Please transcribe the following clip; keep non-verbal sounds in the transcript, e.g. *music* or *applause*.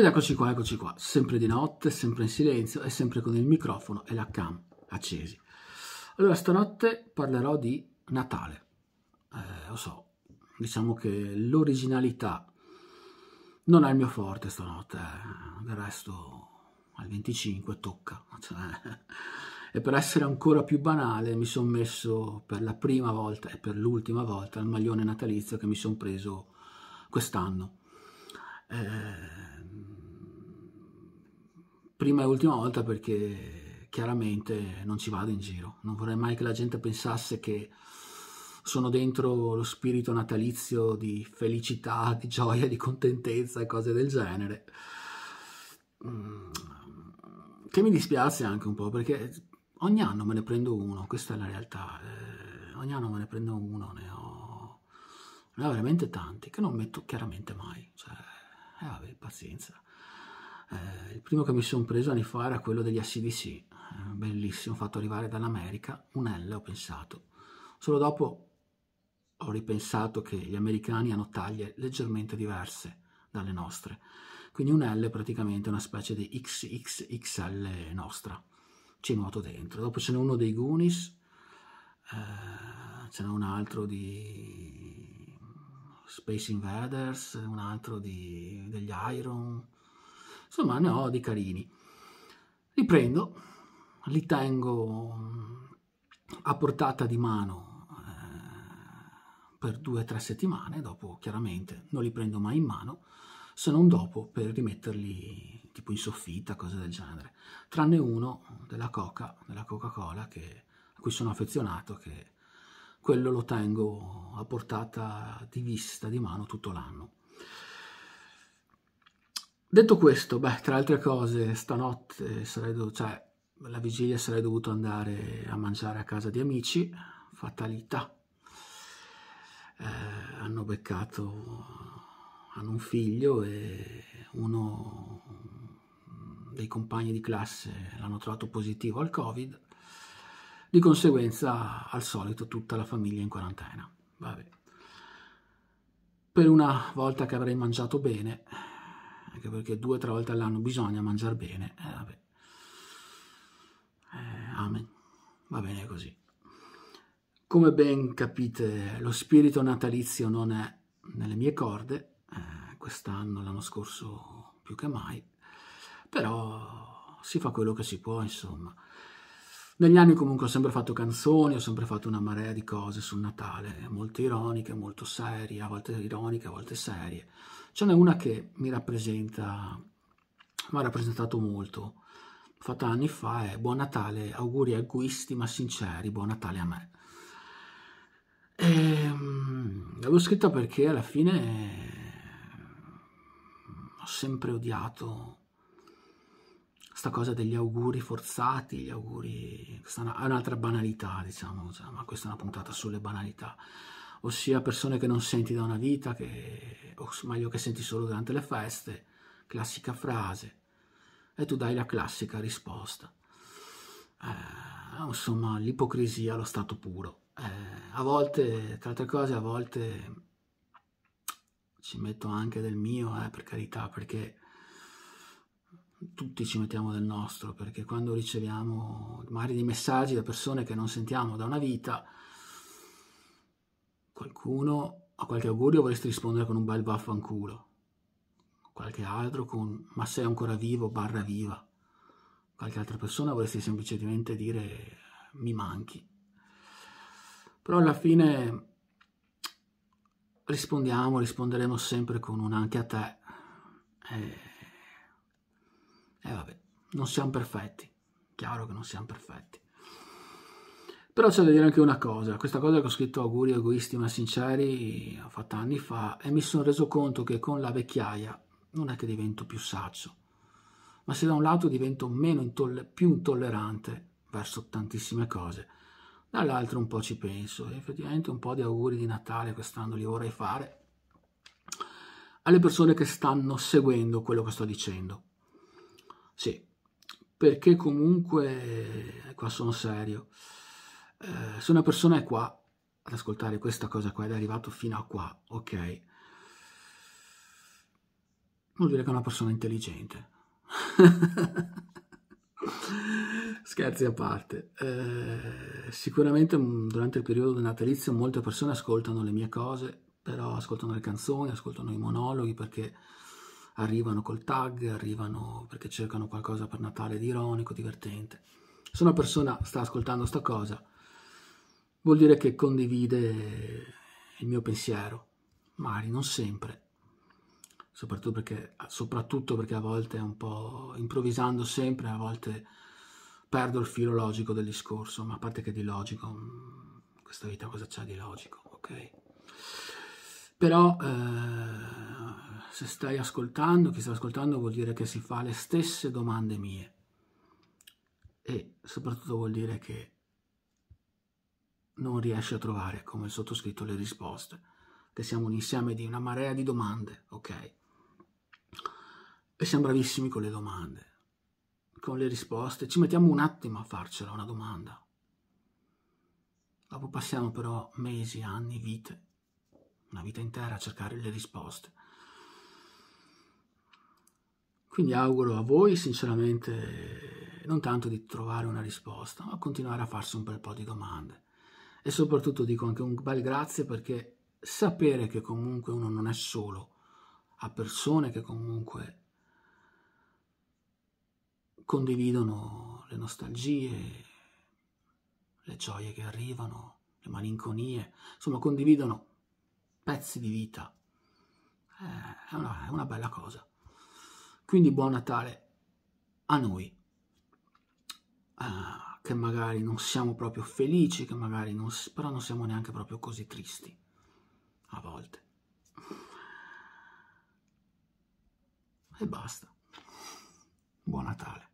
Ed eccoci qua, eccoci qua, sempre di notte, sempre in silenzio e sempre con il microfono e la cam accesi. Allora, stanotte parlerò di Natale. Eh, lo so, diciamo che l'originalità non è il mio forte stanotte, eh. del resto al 25 tocca. Cioè, *laughs* e per essere ancora più banale mi sono messo per la prima volta e per l'ultima volta il maglione natalizio che mi sono preso quest'anno Ehm, prima e ultima volta perché chiaramente non ci vado in giro, non vorrei mai che la gente pensasse che sono dentro lo spirito natalizio di felicità, di gioia, di contentezza e cose del genere. Mm, che mi dispiace anche un po' perché ogni anno me ne prendo uno, questa è la realtà. Eh, ogni anno me ne prendo uno, ne ho, ne ho veramente tanti che non metto chiaramente mai. Cioè, Ah, eh, vabbè, pazienza. Eh, il primo che mi sono preso anni fa era quello degli ACDC, eh, bellissimo, fatto arrivare dall'America, un L ho pensato. Solo dopo ho ripensato che gli americani hanno taglie leggermente diverse dalle nostre, quindi un L è praticamente una specie di XXXL nostra, ci nuoto dentro. Dopo ce n'è uno dei Goonies, eh, ce n'è un altro di Space Invaders, un altro di, degli Iron, insomma ne ho di carini. Li prendo, li tengo mm, a portata di mano eh, per due o tre settimane, dopo chiaramente non li prendo mai in mano, se non dopo per rimetterli tipo in soffitta, cose del genere. Tranne uno della Coca, della Coca-Cola, a cui sono affezionato, che quello lo tengo a portata di vista, di mano tutto l'anno. Detto questo, beh, tra altre cose, stanotte sarei dovuto, cioè la vigilia sarei dovuto andare a mangiare a casa di amici, fatalità. Eh, hanno beccato, hanno un figlio e uno dei compagni di classe l'hanno trovato positivo al Covid di conseguenza, al solito, tutta la famiglia in quarantena. Vabbè. Per una volta che avrei mangiato bene, anche perché due o tre volte all'anno bisogna mangiare bene, eh, vabbè. Eh, amen. Va bene così. Come ben capite, lo spirito natalizio non è nelle mie corde, eh, quest'anno, l'anno scorso più che mai, però si fa quello che si può, insomma. Negli anni comunque ho sempre fatto canzoni, ho sempre fatto una marea di cose sul Natale, molto ironiche, molto serie, a volte ironiche, a volte serie. Ce n'è una che mi rappresenta, mi ha rappresentato molto, fatta anni fa, è Buon Natale, auguri egoisti ma sinceri, Buon Natale a me. E, ehm, l'avevo scritta perché alla fine ho sempre odiato sta cosa degli auguri forzati, gli auguri, questa è, un'altra banalità, diciamo, cioè, ma questa è una puntata sulle banalità, ossia persone che non senti da una vita, che, o meglio che senti solo durante le feste, classica frase, e tu dai la classica risposta. Eh, insomma, l'ipocrisia allo stato puro. Eh, a volte, tra altre cose, a volte ci metto anche del mio, eh, per carità, perché tutti ci mettiamo del nostro, perché quando riceviamo magari dei messaggi da persone che non sentiamo da una vita, qualcuno a qualche augurio vorresti rispondere con un bel vaffanculo, qualche altro con ma sei ancora vivo, barra viva, qualche altra persona vorresti semplicemente dire mi manchi. Però alla fine rispondiamo, risponderemo sempre con un anche a te. Eh, e eh, vabbè, non siamo perfetti, chiaro che non siamo perfetti. Però c'è da dire anche una cosa, questa cosa che ho scritto auguri egoisti ma sinceri eh, ho fatto anni fa e mi sono reso conto che con la vecchiaia non è che divento più saccio, ma se da un lato divento intolle più intollerante verso tantissime cose, dall'altro un po' ci penso e effettivamente un po' di auguri di Natale quest'anno li vorrei fare alle persone che stanno seguendo quello che sto dicendo. Sì, perché comunque, eh, qua sono serio, eh, se una persona è qua ad ascoltare questa cosa qua ed è arrivato fino a qua, ok, vuol dire che è una persona intelligente. *laughs* Scherzi a parte, eh, sicuramente mm, durante il periodo natalizio molte persone ascoltano le mie cose, però ascoltano le canzoni, ascoltano i monologhi perché arrivano col tag, arrivano perché cercano qualcosa per Natale di ironico, divertente. Se una persona sta ascoltando sta cosa, vuol dire che condivide il mio pensiero, magari non sempre, soprattutto perché, soprattutto perché a volte è un po' improvvisando sempre, a volte perdo il filo logico del discorso, ma a parte che di logico, mm, questa vita cosa c'è di logico, ok? Però... Eh, se stai ascoltando, chi sta ascoltando vuol dire che si fa le stesse domande mie e soprattutto vuol dire che non riesci a trovare, come il sottoscritto, le risposte, che siamo un insieme di una marea di domande, ok? E siamo bravissimi con le domande, con le risposte. Ci mettiamo un attimo a farcela una domanda. Dopo passiamo però mesi, anni, vite, una vita intera a cercare le risposte. Quindi auguro a voi sinceramente non tanto di trovare una risposta, ma continuare a farsi un bel po' di domande. E soprattutto dico anche un bel grazie perché sapere che comunque uno non è solo, ha persone che comunque condividono le nostalgie, le gioie che arrivano, le malinconie, insomma condividono pezzi di vita. Eh, è, una, è una bella cosa. Quindi buon Natale a noi, ah, che magari non siamo proprio felici, che magari non, però non siamo neanche proprio così tristi, a volte. E basta. Buon Natale.